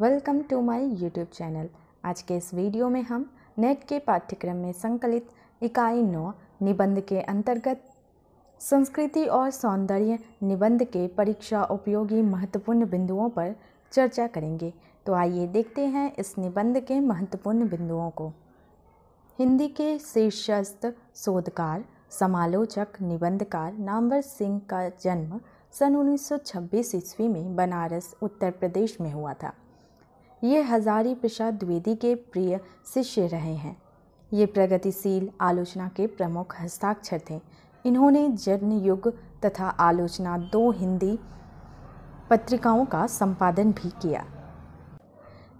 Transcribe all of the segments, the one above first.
welcome to my YouTube channel आज के इस वीडियो में हम नेट के पाठ्यक्रम में संकलित इकाई नौ निबंध के अंतर्गत संस्कृति और सौंदर्य निबंध के परीक्षा उपयोगी महत्वपूर्ण बिंदुओं पर चर्चा करेंगे तो आइए देखते हैं इस निबंध के महत्वपूर्ण बिंदुओं को हिंदी के शीर्षस्थ शोधकार समालोचक निबंधकार नामवर सिंह का जन्म सन 1926 ईस्वी में बनारस उत्तर प्रदेश में हुआ था ये हजारी प्रसाद द्विवेदी के प्रिय शिष्य रहे हैं ये प्रगतिशील आलोचना के प्रमुख हस्ताक्षर थे इन्होंने जन युग तथा आलोचना दो हिंदी पत्रिकाओं का संपादन भी किया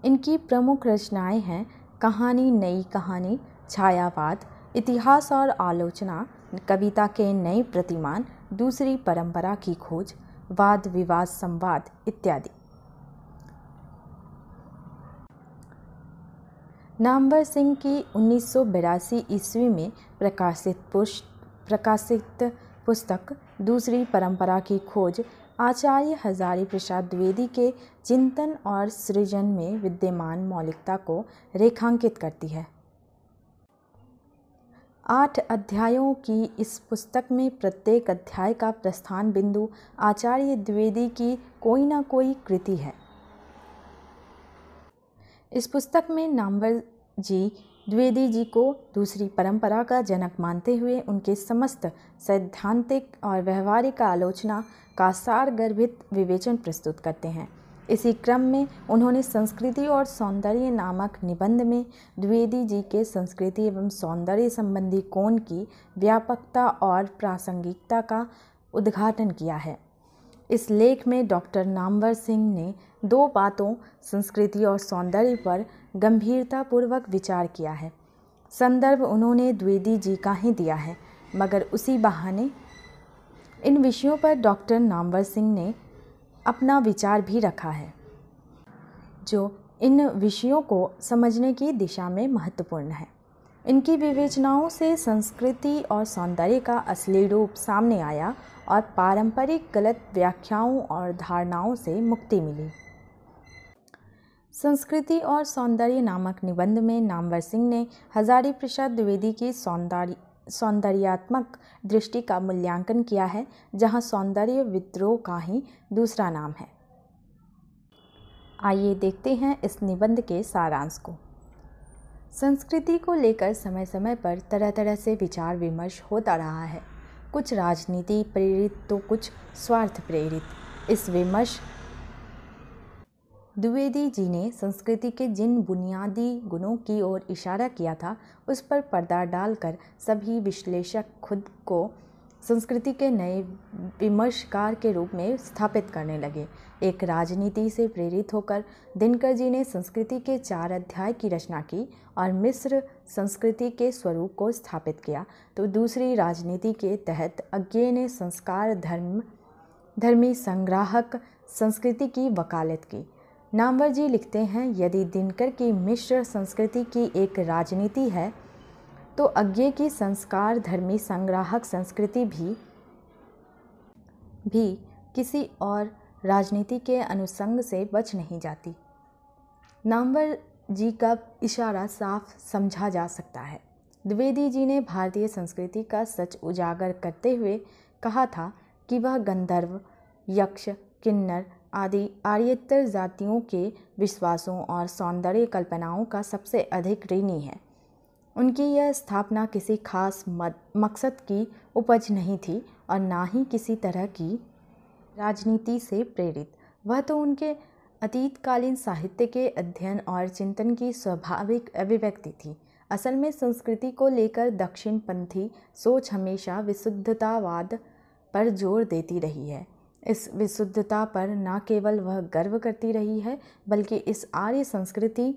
इनकी प्रमुख रचनाएं हैं कहानी नई कहानी छायावाद इतिहास और आलोचना कविता के नए प्रतिमान दूसरी परंपरा की खोज वाद विवाद संवाद इत्यादि नामवर सिंह की उन्नीस सौ बिरासी ईस्वी में प्रकाशित पुष्ट प्रकाशित पुस्तक दूसरी परंपरा की खोज आचार्य हजारी प्रसाद द्विवेदी के चिंतन और सृजन में विद्यमान मौलिकता को रेखांकित करती है आठ अध्यायों की इस पुस्तक में प्रत्येक अध्याय का प्रस्थान बिंदु आचार्य द्विवेदी की कोई ना कोई कृति है इस पुस्तक में नामवर जी द्विवेदी जी को दूसरी परंपरा का जनक मानते हुए उनके समस्त सैद्धांतिक और व्यवहारिक आलोचना का सार गर्भित विवेचन प्रस्तुत करते हैं इसी क्रम में उन्होंने संस्कृति और सौंदर्य नामक निबंध में द्विवेदी जी के संस्कृति एवं सौंदर्य संबंधी कोण की व्यापकता और प्रासंगिकता का उद्घाटन किया है इस लेख में डॉक्टर नामवर सिंह ने दो बातों संस्कृति और सौंदर्य पर गंभीरतापूर्वक विचार किया है संदर्भ उन्होंने द्विवेदी जी का ही दिया है मगर उसी बहाने इन विषयों पर डॉक्टर नामवर सिंह ने अपना विचार भी रखा है जो इन विषयों को समझने की दिशा में महत्वपूर्ण है इनकी विवेचनाओं से संस्कृति और सौंदर्य का असली रूप सामने आया और पारंपरिक गलत व्याख्याओं और धारणाओं से मुक्ति मिली संस्कृति और सौंदर्य नामक निबंध में नामवर सिंह ने हजारी प्रसाद द्विवेदी की सौंदर्य सौंदर्यात्मक दृष्टि का मूल्यांकन किया है जहां सौंदर्य विद्रोह का ही दूसरा नाम है आइए देखते हैं इस निबंध के सारांश को संस्कृति को लेकर समय समय पर तरह तरह से विचार विमर्श होता रहा है कुछ राजनीति प्रेरित तो कुछ स्वार्थ प्रेरित इस विमर्श द्विवेदी जी ने संस्कृति के जिन बुनियादी गुणों की ओर इशारा किया था उस पर पर्दा डालकर सभी विश्लेषक खुद को संस्कृति के नए विमर्शकार के रूप में स्थापित करने लगे एक राजनीति से प्रेरित होकर दिनकर जी ने संस्कृति के चार अध्याय की रचना की और मिस्र संस्कृति के स्वरूप को स्थापित किया तो दूसरी राजनीति के तहत अज्ञे ने संस्कार धर्म धर्मी संग्राहक संस्कृति की वकालत की नामवर जी लिखते हैं यदि दिनकर की मिश्र संस्कृति की एक राजनीति है तो अज्ञे की संस्कार धर्मी संग्राहक संस्कृति भी भी किसी और राजनीति के अनुसंग से बच नहीं जाती नामवर जी का इशारा साफ समझा जा सकता है द्विवेदी जी ने भारतीय संस्कृति का सच उजागर करते हुए कहा था कि वह गंधर्व यक्ष किन्नर आदि आर्यतर जातियों के विश्वासों और सौंदर्य कल्पनाओं का सबसे अधिक ऋणी है उनकी यह स्थापना किसी खास मकसद की उपज नहीं थी और ना ही किसी तरह की राजनीति से प्रेरित वह तो उनके अतीतकालीन साहित्य के अध्ययन और चिंतन की स्वाभाविक अभिव्यक्ति थी असल में संस्कृति को लेकर दक्षिणपंथी सोच हमेशा विशुद्धतावाद पर जोर देती रही है इस विशुद्धता पर न केवल वह गर्व करती रही है बल्कि इस आर्य संस्कृति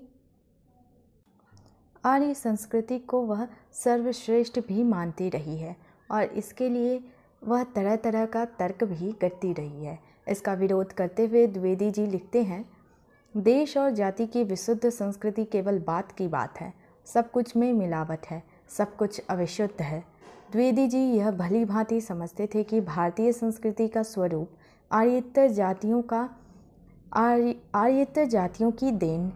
आर्य संस्कृति को वह सर्वश्रेष्ठ भी मानती रही है और इसके लिए वह तरह तरह का तर्क भी करती रही है इसका विरोध करते हुए द्विवेदी जी लिखते हैं देश और जाति की विशुद्ध संस्कृति केवल बात की बात है सब कुछ में मिलावट है सब कुछ अविशुद्ध है द्विवेदी जी यह भली भांति समझते थे कि भारतीय संस्कृति का स्वरूप आर्यतर जातियों का आर्य आर्यतर जातियों की देन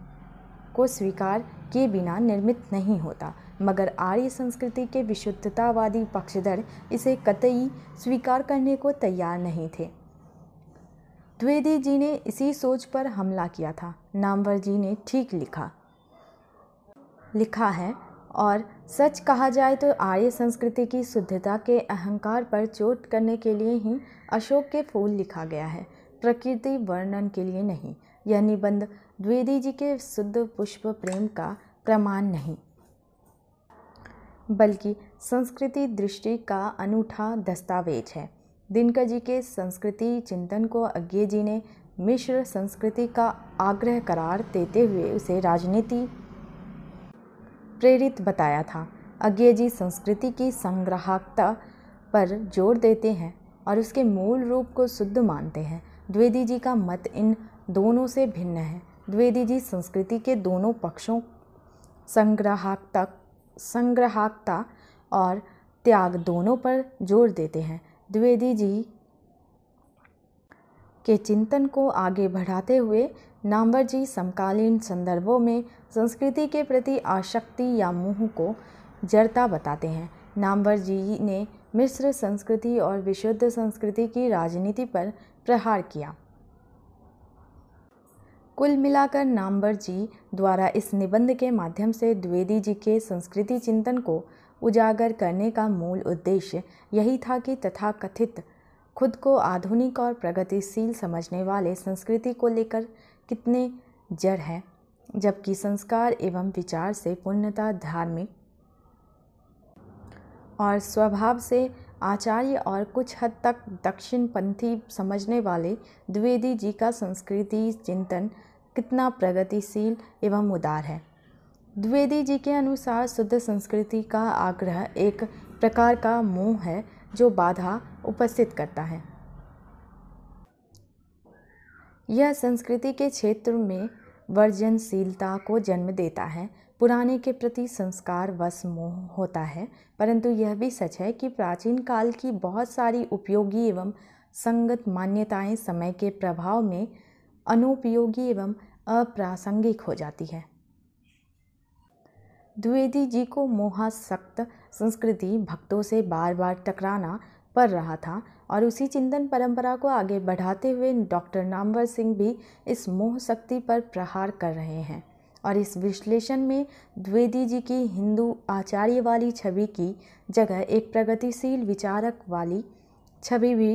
को स्वीकार किए बिना निर्मित नहीं होता मगर आर्य संस्कृति के विशुद्धतावादी पक्षधर इसे कतई स्वीकार करने को तैयार नहीं थे द्विवेदी जी ने इसी सोच पर हमला किया था नामवर जी ने ठीक लिखा लिखा है और सच कहा जाए तो आर्य संस्कृति की शुद्धता के अहंकार पर चोट करने के लिए ही अशोक के फूल लिखा गया है प्रकृति वर्णन के लिए नहीं यह निबंध द्विवेदी जी के शुद्ध पुष्प प्रेम का प्रमाण नहीं बल्कि संस्कृति दृष्टि का अनूठा दस्तावेज है दिनकर जी के संस्कृति चिंतन को अज्ञे जी ने मिश्र संस्कृति का आग्रह करार देते हुए उसे राजनीति प्रेरित बताया था अज्ञे जी संस्कृति की संग्राहकता पर जोर देते हैं और उसके मूल रूप को शुद्ध मानते हैं द्विवेदी जी का मत इन दोनों से भिन्न है द्विवेदी जी संस्कृति के दोनों पक्षों संग्राहकता संग्राहकता और त्याग दोनों पर जोर देते हैं द्विवेदी जी के चिंतन को आगे बढ़ाते हुए नामवर जी समकालीन संदर्भों में संस्कृति के प्रति आशक्ति या मुँह को जड़ता बताते हैं नामवर जी ने मिश्र संस्कृति और विशुद्ध संस्कृति की राजनीति पर प्रहार किया कुल मिलाकर नामवर जी द्वारा इस निबंध के माध्यम से द्विवेदी जी के संस्कृति चिंतन को उजागर करने का मूल उद्देश्य यही था कि तथाकथित खुद को आधुनिक और प्रगतिशील समझने वाले संस्कृति को लेकर कितने जड़ हैं जबकि संस्कार एवं विचार से पूर्णतः धार्मिक और स्वभाव से आचार्य और कुछ हद तक दक्षिणपंथी समझने वाले द्विवेदी जी का संस्कृति चिंतन कितना प्रगतिशील एवं उदार है द्विवेदी जी के अनुसार शुद्ध संस्कृति का आग्रह एक प्रकार का मोह है जो बाधा उपस्थित करता है यह संस्कृति के क्षेत्र में वर्जनशीलता को जन्म देता है पुराने के प्रति संस्कार वश मोह होता है परंतु यह भी सच है कि प्राचीन काल की बहुत सारी उपयोगी एवं संगत मान्यताएं समय के प्रभाव में अनुपयोगी एवं अप्रासंगिक हो जाती है द्विवेदी जी को मोहासक्त संस्कृति भक्तों से बार बार टकराना पड़ रहा था और उसी चिंतन परंपरा को आगे बढ़ाते हुए डॉक्टर नामवर सिंह भी इस मोह शक्ति पर प्रहार कर रहे हैं और इस विश्लेषण में द्विवेदी जी की हिंदू आचार्य वाली छवि की जगह एक प्रगतिशील विचारक वाली छवि भी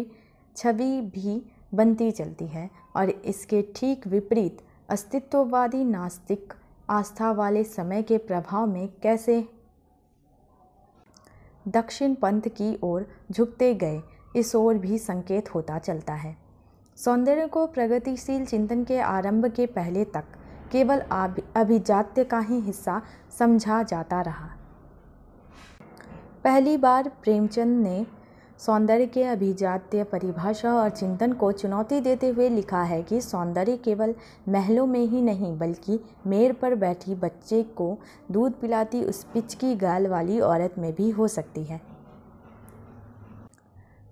छवि भी बनती चलती है और इसके ठीक विपरीत अस्तित्ववादी नास्तिक आस्था वाले समय के प्रभाव में कैसे दक्षिण पंथ की ओर झुकते गए इस ओर भी संकेत होता चलता है सौंदर्य को प्रगतिशील चिंतन के आरंभ के पहले तक केवल अभिजात्य का ही हिस्सा समझा जाता रहा पहली बार प्रेमचंद ने सौंदर्य के अभिजात्य परिभाषा और चिंतन को चुनौती देते हुए लिखा है कि सौंदर्य केवल महलों में ही नहीं बल्कि मेड़ पर बैठी बच्चे को दूध पिलाती उस पिचकी गाल वाली औरत में भी हो सकती है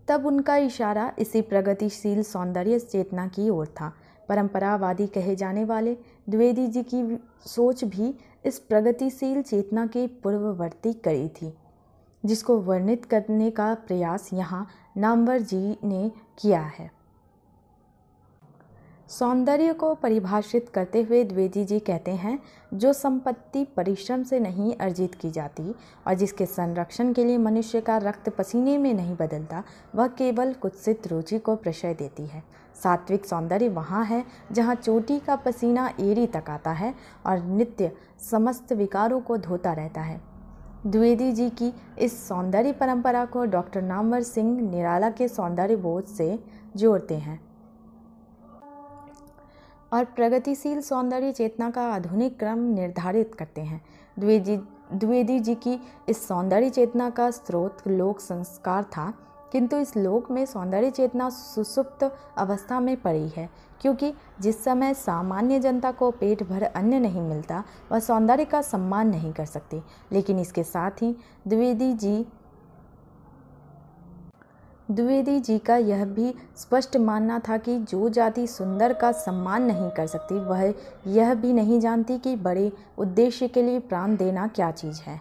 तब उनका इशारा इसी प्रगतिशील सौंदर्य चेतना की ओर था परंपरावादी कहे जाने वाले द्विवेदी जी की सोच भी इस प्रगतिशील चेतना के पूर्ववर्ती कड़ी थी जिसको वर्णित करने का प्रयास यहाँ नामवर जी ने किया है सौंदर्य को परिभाषित करते हुए द्विवेदी जी कहते हैं जो संपत्ति परिश्रम से नहीं अर्जित की जाती और जिसके संरक्षण के लिए मनुष्य का रक्त पसीने में नहीं बदलता वह केवल कुत्सित रुचि को प्रशय देती है सात्विक सौंदर्य वहाँ है जहाँ चोटी का पसीना एरी तक आता है और नित्य समस्त विकारों को धोता रहता है द्विवेदी जी की इस सौंदर्य परंपरा को डॉक्टर नामवर सिंह निराला के सौंदर्य बोध से जोड़ते हैं और प्रगतिशील सौंदर्य चेतना का आधुनिक क्रम निर्धारित करते हैं द्विवेदी द्विवेदी जी की इस सौंदर्य चेतना का स्रोत लोक संस्कार था किंतु इस लोक में सौंदर्य चेतना सुसुप्त अवस्था में पड़ी है क्योंकि जिस समय सामान्य जनता को पेट भर अन्य नहीं मिलता वह सौंदर्य का सम्मान नहीं कर सकती लेकिन इसके साथ ही द्विवेदी जी द्विवेदी जी का यह भी स्पष्ट मानना था कि जो जाति सुंदर का सम्मान नहीं कर सकती वह यह भी नहीं जानती कि बड़े उद्देश्य के लिए प्राण देना क्या चीज़ है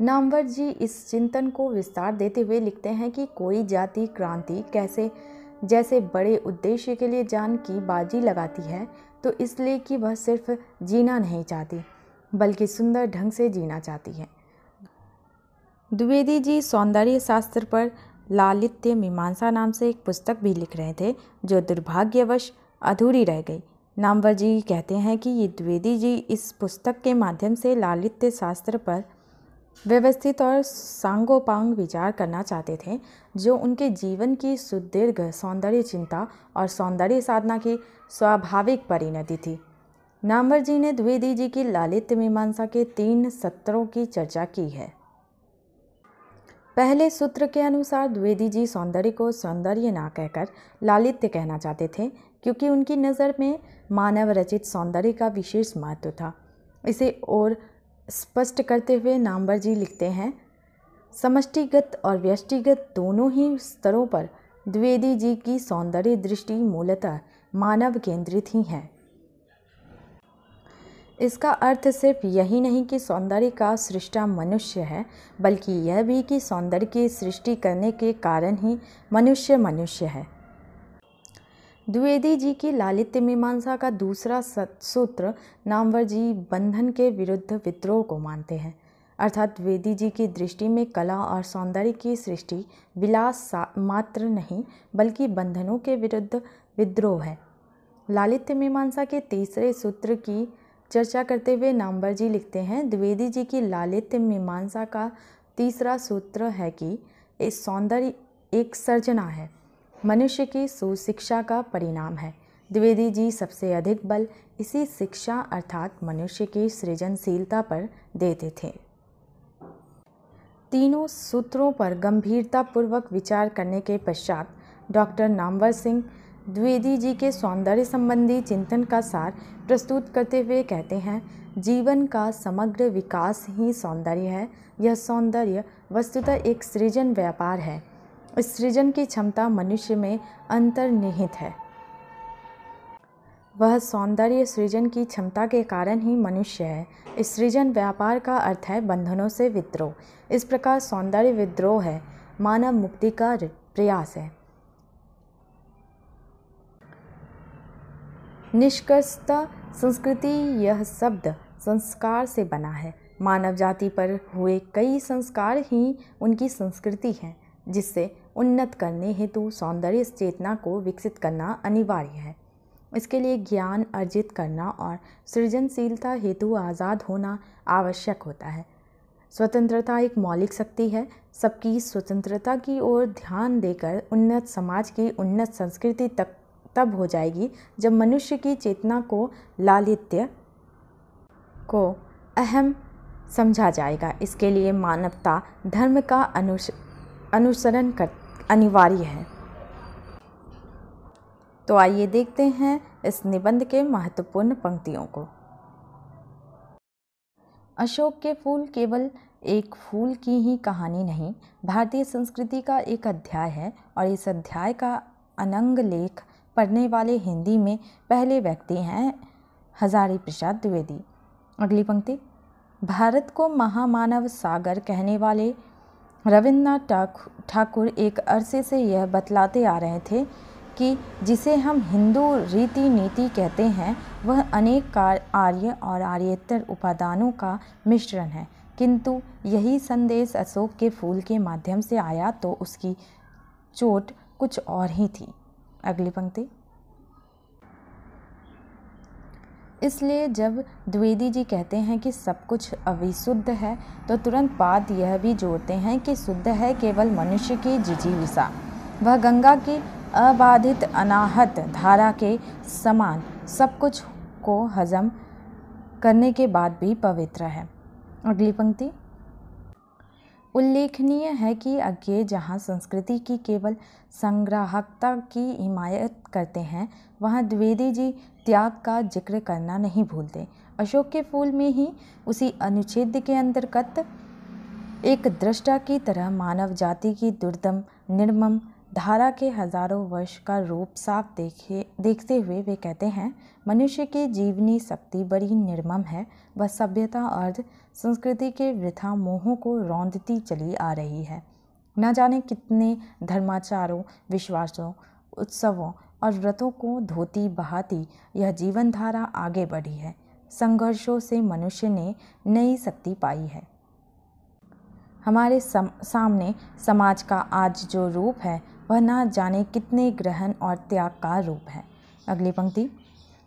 नामवर जी इस चिंतन को विस्तार देते हुए लिखते हैं कि कोई जाति क्रांति कैसे जैसे बड़े उद्देश्य के लिए जान की बाजी लगाती है तो इसलिए कि वह सिर्फ जीना नहीं चाहती बल्कि सुंदर ढंग से जीना चाहती है द्विवेदी जी सौंदर्य शास्त्र पर लालित्य मीमांसा नाम से एक पुस्तक भी लिख रहे थे जो दुर्भाग्यवश अधूरी रह गई नामवर जी कहते हैं कि ये द्विवेदी जी इस पुस्तक के माध्यम से लालित्य शास्त्र पर व्यवस्थित और सांगोपांग विचार करना चाहते थे जो उनके जीवन की सुदीर्घ सौंदर्य चिंता और सौंदर्य साधना की स्वाभाविक परिणति थी नामवर जी ने द्विवेदी जी की लालित्य मीमांसा के तीन सत्रों की चर्चा की है पहले सूत्र के अनुसार द्विवेदी जी सौंदर्य को सौंदर्य ना कहकर लालित्य कहना चाहते थे क्योंकि उनकी नज़र में मानव रचित सौंदर्य का विशेष महत्व था इसे और स्पष्ट करते हुए नामवर जी लिखते हैं समष्टिगत और व्यष्टिगत दोनों ही स्तरों पर द्विवेदी जी की सौंदर्य दृष्टि मूलतः मानव केंद्रित ही है इसका अर्थ सिर्फ यही नहीं कि सौंदर्य का सृष्टा मनुष्य है बल्कि यह भी कि सौंदर्य की सृष्टि करने के कारण ही मनुष्य मनुष्य है द्विवेदी जी की लालित्य मीमांसा का दूसरा सूत्र नामवर जी बंधन के विरुद्ध विद्रोह को मानते हैं अर्थात द्विवेदी जी की दृष्टि में कला और सौंदर्य की सृष्टि विलास मात्र नहीं बल्कि बंधनों के विरुद्ध विद्रोह है लालित्य मीमांसा के तीसरे सूत्र की चर्चा करते हुए नामवर जी लिखते हैं द्विवेदी जी की लालित्य मीमांसा का तीसरा सूत्र है कि इस सौंदर्य एक सर्जना है मनुष्य की सुशिक्षा का परिणाम है द्विवेदी जी सबसे अधिक बल इसी शिक्षा अर्थात मनुष्य की सृजनशीलता पर देते थे तीनों सूत्रों पर गंभीरतापूर्वक विचार करने के पश्चात डॉक्टर नामवर सिंह द्विवेदी जी के सौंदर्य संबंधी चिंतन का सार प्रस्तुत करते हुए कहते हैं जीवन का समग्र विकास ही सौंदर्य है यह सौंदर्य वस्तुतः एक सृजन व्यापार है सृजन की क्षमता मनुष्य में अंतर्निहित है वह सौंदर्य सृजन की क्षमता के कारण ही मनुष्य है सृजन व्यापार का अर्थ है बंधनों से विद्रोह इस प्रकार सौंदर्य विद्रोह है मानव मुक्ति का प्रयास है निष्कर्षता संस्कृति यह शब्द संस्कार से बना है मानव जाति पर हुए कई संस्कार ही उनकी संस्कृति हैं जिससे उन्नत करने हेतु सौंदर्य चेतना को विकसित करना अनिवार्य है इसके लिए ज्ञान अर्जित करना और सृजनशीलता हेतु आज़ाद होना आवश्यक होता है स्वतंत्रता एक मौलिक शक्ति है सबकी स्वतंत्रता की ओर ध्यान देकर उन्नत समाज की उन्नत संस्कृति तक तब हो जाएगी जब मनुष्य की चेतना को लालित्य को अहम समझा जाएगा इसके लिए मानवता धर्म का अनुस अनुसरण कर अनिवार्य है तो आइए देखते हैं इस निबंध के महत्वपूर्ण पंक्तियों को अशोक के फूल केवल एक फूल की ही कहानी नहीं भारतीय संस्कृति का एक अध्याय है और इस अध्याय का अनंग लेख पढ़ने वाले हिंदी में पहले व्यक्ति हैं हजारी प्रसाद द्विवेदी अगली पंक्ति भारत को महामानव सागर कहने वाले रविन्द्रनाथ ठाकुर ठाकुर एक अरसे से यह बतलाते आ रहे थे कि जिसे हम हिंदू रीति नीति कहते हैं वह अनेक कार आर्य और आर्यतर उपादानों का मिश्रण है किंतु यही संदेश अशोक के फूल के माध्यम से आया तो उसकी चोट कुछ और ही थी अगली पंक्ति इसलिए जब द्विवेदी जी कहते हैं कि सब कुछ अविशुद्ध है तो तुरंत बाद यह भी जोड़ते हैं कि शुद्ध है केवल मनुष्य की जिजीविसा वह गंगा की अबाधित अनाहत धारा के समान सब कुछ को हजम करने के बाद भी पवित्र है अगली पंक्ति उल्लेखनीय है कि अज्ञेय जहाँ संस्कृति की केवल संग्राहकता की हिमायत करते हैं वहाँ द्विवेदी जी त्याग का जिक्र करना नहीं भूलते अशोक के फूल में ही उसी अनुच्छेद के अंतर्गत एक दृष्टा की तरह मानव जाति की दुर्दम निर्मम धारा के हजारों वर्ष का रूप साफ देखे देखते हुए वे कहते हैं मनुष्य की जीवनी शक्ति बड़ी निर्मम है वह सभ्यता अर्ध संस्कृति के वृथा मोहों को रौंदती चली आ रही है न जाने कितने धर्माचारों विश्वासों उत्सवों और व्रतों को धोती बहाती यह जीवन धारा आगे बढ़ी है संघर्षों से मनुष्य ने नई शक्ति पाई है हमारे सम, सामने समाज का आज जो रूप है वह ना जाने कितने ग्रहण और त्याग का रूप है अगली पंक्ति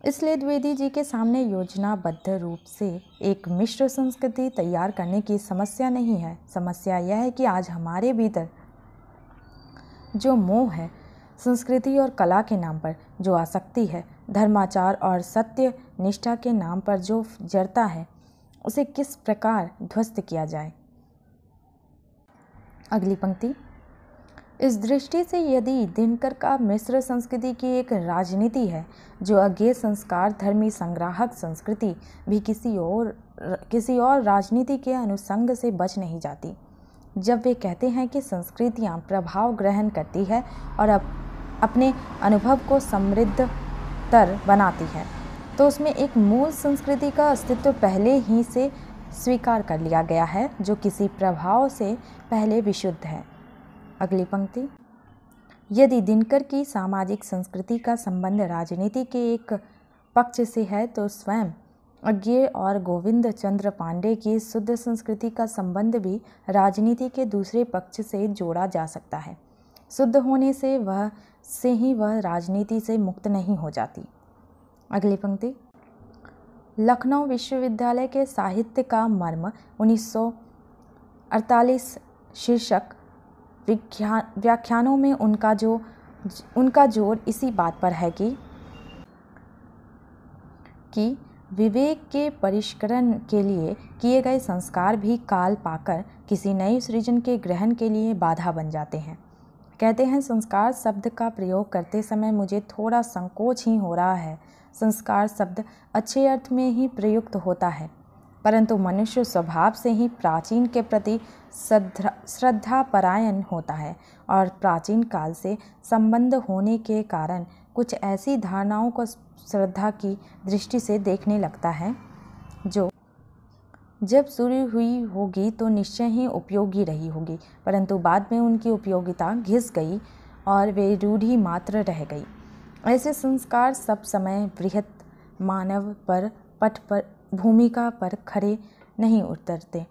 इसलिए द्विवेदी जी के सामने योजनाबद्ध रूप से एक मिश्र संस्कृति तैयार करने की समस्या नहीं है समस्या यह है कि आज हमारे भीतर जो मोह है संस्कृति और कला के नाम पर जो आसक्ति है धर्माचार और सत्य निष्ठा के नाम पर जो जड़ता है उसे किस प्रकार ध्वस्त किया जाए अगली पंक्ति इस दृष्टि से यदि दिनकर का मिस्र संस्कृति की एक राजनीति है जो अज्ञेय संस्कार धर्मी संग्राहक संस्कृति भी किसी और किसी और राजनीति के अनुसंग से बच नहीं जाती जब वे कहते हैं कि संस्कृतियाँ प्रभाव ग्रहण करती है और अप, अपने अनुभव को समृद्ध तर बनाती है तो उसमें एक मूल संस्कृति का अस्तित्व पहले ही से स्वीकार कर लिया गया है जो किसी प्रभाव से पहले विशुद्ध है अगली पंक्ति यदि दिनकर की सामाजिक संस्कृति का संबंध राजनीति के एक पक्ष से है तो स्वयं अज्ञे और गोविंद चंद्र पांडे की शुद्ध संस्कृति का संबंध भी राजनीति के दूसरे पक्ष से जोड़ा जा सकता है शुद्ध होने से वह से ही वह राजनीति से मुक्त नहीं हो जाती अगली पंक्ति लखनऊ विश्वविद्यालय के साहित्य का मर्म 1948 शीर्षक विख्या व्याख्यानों में उनका जो उनका जोर इसी बात पर है कि कि विवेक के परिष्करण के लिए किए गए संस्कार भी काल पाकर किसी नए सृजन के ग्रहण के लिए बाधा बन जाते हैं कहते हैं संस्कार शब्द का प्रयोग करते समय मुझे थोड़ा संकोच ही हो रहा है संस्कार शब्द अच्छे अर्थ में ही प्रयुक्त होता है परंतु मनुष्य स्वभाव से ही प्राचीन के प्रति श्रद्धापरायण होता है और प्राचीन काल से संबंध होने के कारण कुछ ऐसी धारणाओं को श्रद्धा की दृष्टि से देखने लगता है जो जब शुरू हुई होगी तो निश्चय ही उपयोगी रही होगी परंतु बाद में उनकी उपयोगिता घिस गई और वे रूढ़ी मात्र रह गई ऐसे संस्कार सब समय वृहत मानव पर पट पर भूमिका पर खड़े नहीं उतरते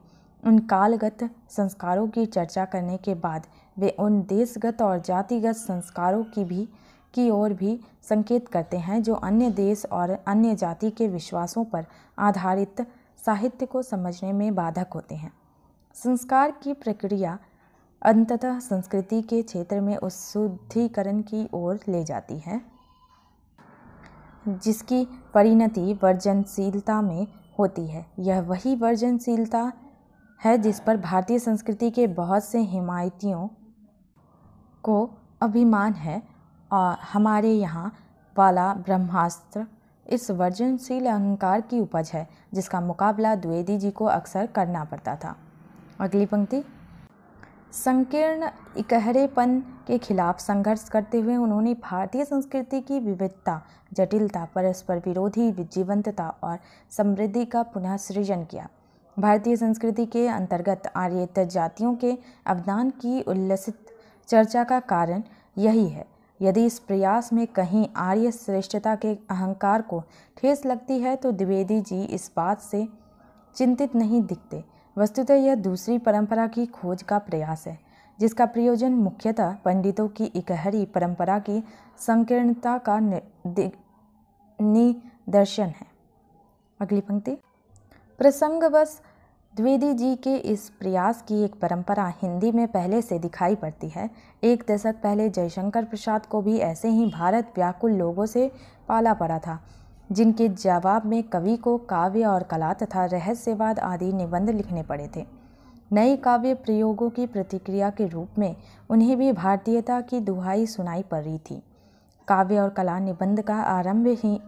उन कालगत संस्कारों की चर्चा करने के बाद वे उन देशगत और जातिगत संस्कारों की भी की ओर भी संकेत करते हैं जो अन्य देश और अन्य जाति के विश्वासों पर आधारित साहित्य को समझने में बाधक होते हैं संस्कार की प्रक्रिया अंततः संस्कृति के क्षेत्र में उस शुद्धिकरण की ओर ले जाती है जिसकी परिणति वर्जनशीलता में होती है यह वही वर्जनशीलता है जिस पर भारतीय संस्कृति के बहुत से हिमायतियों को अभिमान है और हमारे यहाँ वाला ब्रह्मास्त्र इस वर्जनशील अहंकार की उपज है जिसका मुकाबला द्विवेदी जी को अक्सर करना पड़ता था अगली पंक्ति संकीर्ण इकहरेपन के खिलाफ संघर्ष करते हुए उन्होंने भारतीय संस्कृति की विविधता जटिलता परस्पर विरोधी जीवंतता और समृद्धि का पुनः सृजन किया भारतीय संस्कृति के अंतर्गत आर्यतर जातियों के अवदान की उल्लसित चर्चा का कारण यही है यदि इस प्रयास में कहीं आर्य श्रेष्ठता के अहंकार को ठेस लगती है तो द्विवेदी जी इस बात से चिंतित नहीं दिखते वस्तुतः यह दूसरी परंपरा की खोज का प्रयास है जिसका प्रयोजन मुख्यतः पंडितों की इकहरी परंपरा की संकीर्णता का निदर्शन है अगली पंक्ति प्रसंगवश द्विवेदी जी के इस प्रयास की एक परंपरा हिंदी में पहले से दिखाई पड़ती है एक दशक पहले जयशंकर प्रसाद को भी ऐसे ही भारत व्याकुल लोगों से पाला पड़ा था जिनके जवाब में कवि को काव्य और कला तथा रहस्यवाद आदि निबंध लिखने पड़े थे नए काव्य प्रयोगों की प्रतिक्रिया के रूप में उन्हें भी भारतीयता की दुहाई सुनाई पड़ रही थी काव्य और कला निबंध का आरंभ ही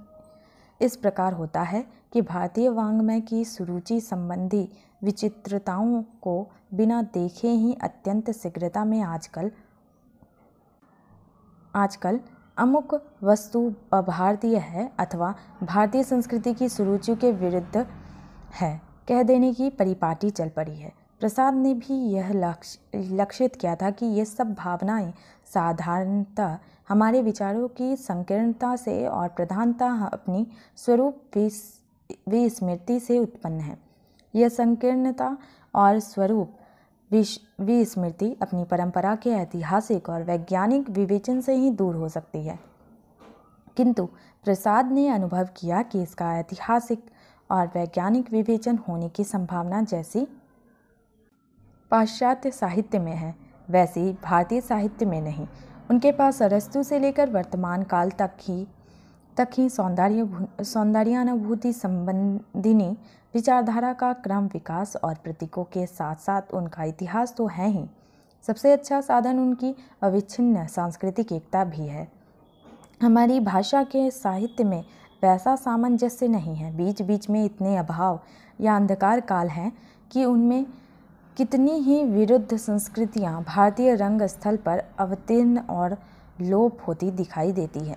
इस प्रकार होता है कि भारतीय वांग्मय की सुरुचि संबंधी विचित्रताओं को बिना देखे ही अत्यंत शीघ्रता में आजकल आजकल अमुक वस्तु अभारतीय है अथवा भारतीय संस्कृति की सुरुचि के विरुद्ध है कह देने की परिपाटी चल पड़ी है प्रसाद ने भी यह लक्ष्य लक्षित किया था कि ये सब भावनाएं साधारणतः हमारे विचारों की संकीर्णता से और प्रधानता अपनी स्वरूप विस्मृति से उत्पन्न है यह संकीर्णता और स्वरूप विस्मृति अपनी परंपरा के ऐतिहासिक और वैज्ञानिक विवेचन से ही दूर हो सकती है किंतु प्रसाद ने अनुभव किया कि इसका ऐतिहासिक और वैज्ञानिक विवेचन होने की संभावना जैसी पाश्चात्य साहित्य में है वैसी भारतीय साहित्य में नहीं उनके पास अरस्तु से लेकर वर्तमान काल तक ही तक ही सौंदर्य सौंदर्यानुभूति संबंधिनी विचारधारा का क्रम विकास और प्रतीकों के साथ साथ उनका इतिहास तो है ही सबसे अच्छा साधन उनकी अविच्छिन्न सांस्कृतिक एकता भी है हमारी भाषा के साहित्य में वैसा सामंजस्य नहीं है बीच बीच में इतने अभाव या अंधकार काल हैं कि उनमें कितनी ही विरुद्ध संस्कृतियां भारतीय रंग स्थल पर अवतीर्ण और लोप होती दिखाई देती हैं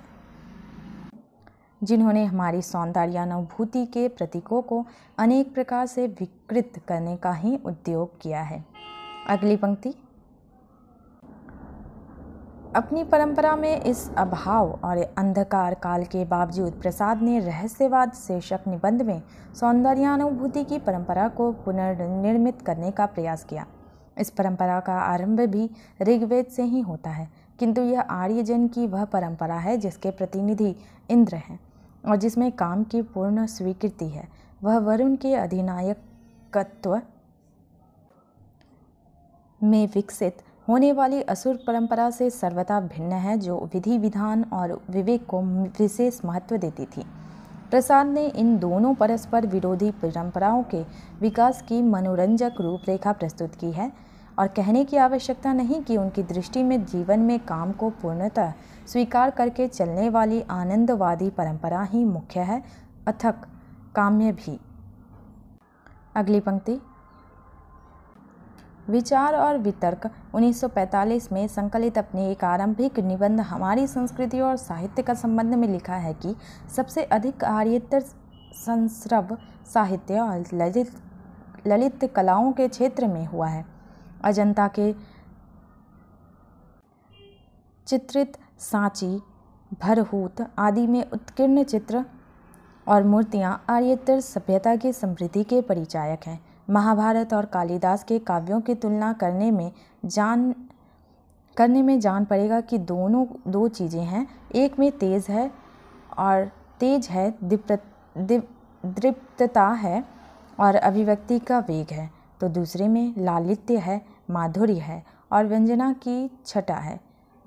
जिन्होंने हमारी सौंदर्यानुभूति के प्रतीकों को अनेक प्रकार से विकृत करने का ही उद्योग किया है अगली पंक्ति अपनी परंपरा में इस अभाव और अंधकार काल के बावजूद प्रसाद ने रहस्यवाद शीर्षक निबंध में सौंदर्यानुभूति की परंपरा को पुनर्निर्मित करने का प्रयास किया इस परंपरा का आरंभ भी ऋग्वेद से ही होता है किंतु यह आर्यजन की वह परंपरा है जिसके प्रतिनिधि इंद्र हैं और जिसमें काम की पूर्ण स्वीकृति है वह वरुण के अधिनायकत्व में विकसित होने वाली असुर परंपरा से सर्वथा भिन्न है जो विधि विधान और विवेक को विशेष महत्व देती थी प्रसाद ने इन दोनों परस्पर विरोधी परंपराओं के विकास की मनोरंजक रूपरेखा प्रस्तुत की है और कहने की आवश्यकता नहीं कि उनकी दृष्टि में जीवन में काम को पूर्णतः स्वीकार करके चलने वाली आनंदवादी परंपरा ही मुख्य है अथक काम्य भी अगली पंक्ति विचार और वितर्क 1945 में संकलित अपने एक आरंभिक निबंध हमारी संस्कृति और साहित्य का संबंध में लिखा है कि सबसे अधिक आर्यतर संस्रव साहित्य और ललित ललित कलाओं के क्षेत्र में हुआ है अजंता के चित्रित सांची भरहूत आदि में उत्कीर्ण चित्र और मूर्तियाँ आर्यतर सभ्यता की समृद्धि के परिचायक हैं महाभारत और कालिदास के काव्यों की तुलना करने में जान करने में जान पड़ेगा कि दोनों दो चीज़ें हैं एक में तेज है और तेज है दृप्तता है और अभिव्यक्ति का वेग है तो दूसरे में लालित्य है माधुर्य है और व्यंजना की छटा है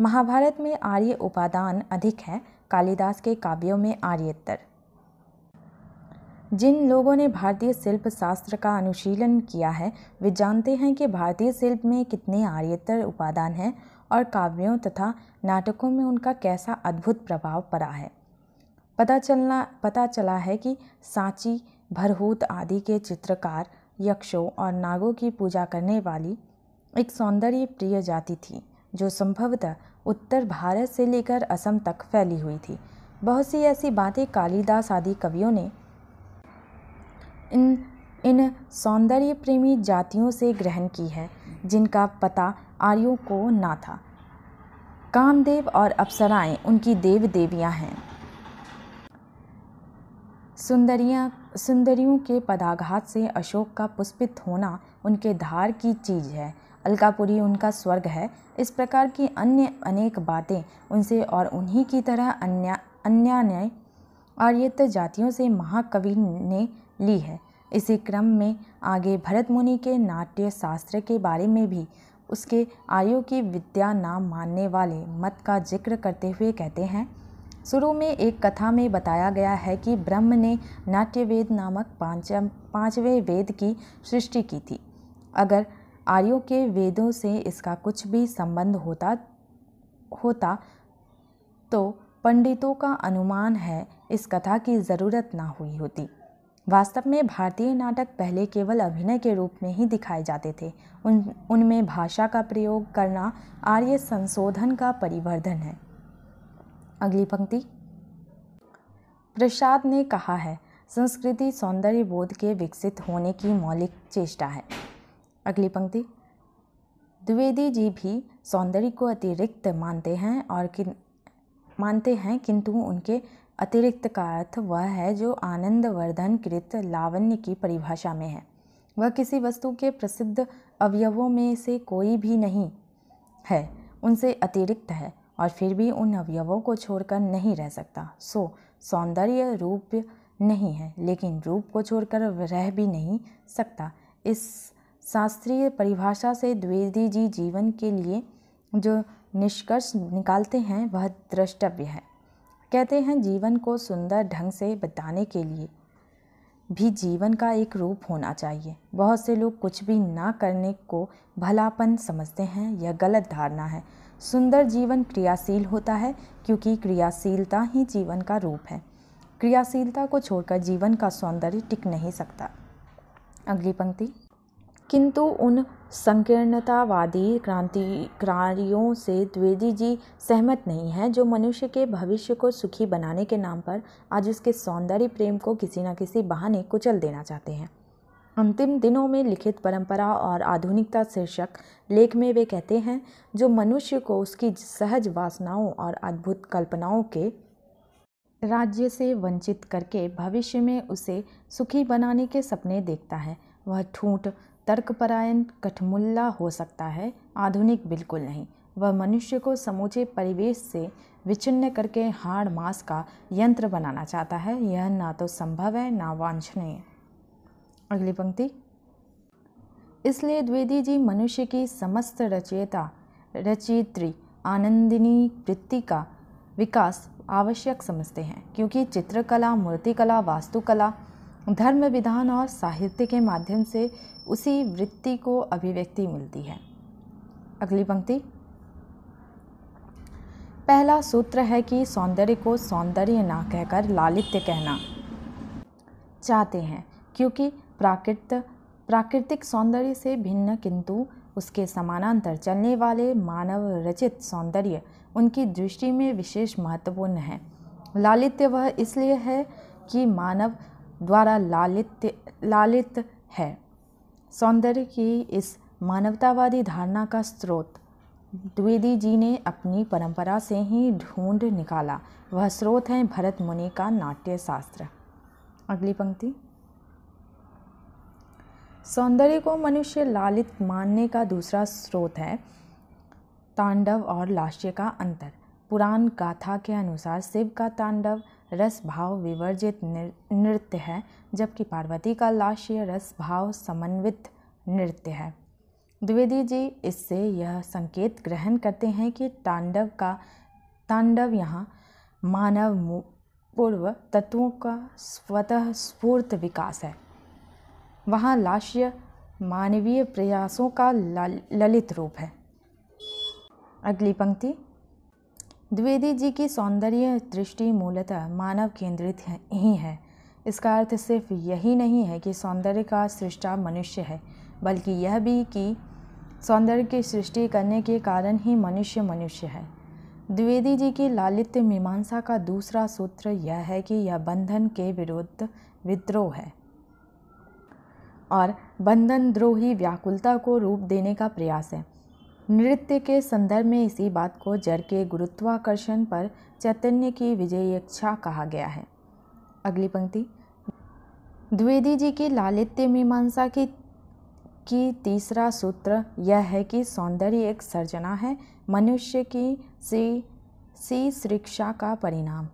महाभारत में आर्य उपादान अधिक है कालिदास के काव्यों में आर्यतर जिन लोगों ने भारतीय शिल्प शास्त्र का अनुशीलन किया है वे जानते हैं कि भारतीय शिल्प में कितने आर्यतर उपादान हैं और काव्यों तथा नाटकों में उनका कैसा अद्भुत प्रभाव पड़ा है पता चलना पता चला है कि सांची भरहूत आदि के चित्रकार यक्षों और नागों की पूजा करने वाली एक सौंदर्य प्रिय जाति थी जो संभवतः उत्तर भारत से लेकर असम तक फैली हुई थी बहुत सी ऐसी बातें कालिदास आदि कवियों ने इन इन सौंदर्य प्रेमी जातियों से ग्रहण की है जिनका पता आर्यों को ना था कामदेव और अप्सराएं उनकी देव देवियां हैं सुंदरियाँ सुंदरियों के पदाघात से अशोक का पुष्पित होना उनके धार की चीज है अलकापुरी उनका स्वर्ग है इस प्रकार की अन्य अनेक बातें उनसे और उन्हीं की तरह अन्या अन्या आर्यत जातियों से महाकवि ने ली है इसी क्रम में आगे भरत मुनि के नाट्य शास्त्र के बारे में भी उसके आयु की विद्या नाम मानने वाले मत का जिक्र करते हुए कहते हैं शुरू में एक कथा में बताया गया है कि ब्रह्म ने नाट्यवेद नामक पांच पाँचवें वेद की सृष्टि की थी अगर आर्यों के वेदों से इसका कुछ भी संबंध होता होता तो पंडितों का अनुमान है इस कथा की ज़रूरत ना हुई होती वास्तव में भारतीय नाटक पहले केवल अभिनय के रूप में ही दिखाए जाते थे उन उनमें भाषा का प्रयोग करना आर्य संशोधन का परिवर्धन है अगली पंक्ति प्रसाद ने कहा है संस्कृति सौंदर्य बोध के विकसित होने की मौलिक चेष्टा है अगली पंक्ति द्विवेदी जी भी सौंदर्य को अतिरिक्त मानते हैं और किन मानते हैं किंतु उनके अतिरिक्त का अर्थ वह है जो आनंदवर्धन कृत लावण्य की परिभाषा में है वह किसी वस्तु के प्रसिद्ध अवयवों में से कोई भी नहीं है उनसे अतिरिक्त है और फिर भी उन अवयवों को छोड़कर नहीं रह सकता सो सौंदर्य रूप नहीं है लेकिन रूप को छोड़कर रह भी नहीं सकता इस शास्त्रीय परिभाषा से द्विवेदी जी जीवन के लिए जो निष्कर्ष निकालते हैं वह द्रष्टव्य है कहते हैं जीवन को सुंदर ढंग से बताने के लिए भी जीवन का एक रूप होना चाहिए बहुत से लोग कुछ भी ना करने को भलापन समझते हैं यह गलत धारणा है सुंदर जीवन क्रियाशील होता है क्योंकि क्रियाशीलता ही जीवन का रूप है क्रियाशीलता को छोड़कर जीवन का सौंदर्य टिक नहीं सकता अगली पंक्ति किंतु उन संकीर्णतावादी क्रांतिकारियों से द्विवेदी जी सहमत नहीं हैं जो मनुष्य के भविष्य को सुखी बनाने के नाम पर आज उसके सौंदर्य प्रेम को किसी न किसी बहाने कुचल देना चाहते हैं अंतिम दिनों में लिखित परंपरा और आधुनिकता शीर्षक लेख में वे कहते हैं जो मनुष्य को उसकी सहज वासनाओं और अद्भुत कल्पनाओं के राज्य से वंचित करके भविष्य में उसे सुखी बनाने के सपने देखता है वह ठूंठ तर्कपरायण कठमुल्ला हो सकता है आधुनिक बिल्कुल नहीं वह मनुष्य को समूचे परिवेश से विचिन्न करके हाड़ मांस का यंत्र बनाना चाहता है यह ना तो संभव है ना वांछनीय अगली पंक्ति इसलिए द्विवेदी जी मनुष्य की समस्त रचयिता रचयित्री आनंदिनी वृत्ति का विकास आवश्यक समझते हैं क्योंकि चित्रकला मूर्तिकला वास्तुकला धर्म विधान और साहित्य के माध्यम से उसी वृत्ति को अभिव्यक्ति मिलती है अगली पंक्ति पहला सूत्र है कि सौंदर्य को सौंदर्य ना कहकर लालित्य कहना चाहते हैं क्योंकि प्राकृत प्राकृतिक सौंदर्य से भिन्न किंतु उसके समानांतर चलने वाले मानव रचित सौंदर्य उनकी दृष्टि में विशेष महत्वपूर्ण है लालित्य वह इसलिए है कि मानव द्वारा लालित्य लालित है सौंदर्य की इस मानवतावादी धारणा का स्रोत द्विवेदी जी ने अपनी परंपरा से ही ढूंढ निकाला वह स्रोत है भरत मुनि का नाट्य शास्त्र अगली पंक्ति सौंदर्य को मनुष्य लालित मानने का दूसरा स्रोत है तांडव और लाश्य का अंतर पुराण गाथा के अनुसार शिव का तांडव रस भाव विवर्जित नृत्य है जबकि पार्वती का लाश्य रस भाव समन्वित नृत्य है द्विवेदी जी इससे यह संकेत ग्रहण करते हैं कि तांडव का तांडव यहाँ मानव पूर्व तत्वों का स्वतः स्फूर्त विकास है वहाँ लाश्य मानवीय प्रयासों का ललित रूप है अगली पंक्ति द्विवेदी जी की सौंदर्य दृष्टि मूलतः मानव केंद्रित ही है इसका अर्थ सिर्फ यही नहीं है कि सौंदर्य का सृष्टा मनुष्य है बल्कि यह भी कि सौंदर्य की सृष्टि करने के कारण ही मनुष्य मनुष्य है द्विवेदी जी की लालित्य मीमांसा का दूसरा सूत्र यह है कि यह बंधन के विरुद्ध विद्रोह है और बंधन द्रोही व्याकुलता को रूप देने का प्रयास है नृत्य के संदर्भ में इसी बात को जड़ के गुरुत्वाकर्षण पर चैतन्य की विजय इच्छा कहा गया है अगली पंक्ति द्विवेदी जी की लालित्य मीमांसा की की तीसरा सूत्र यह है कि सौंदर्य एक सर्जना है मनुष्य की सी सी शिक्षा का परिणाम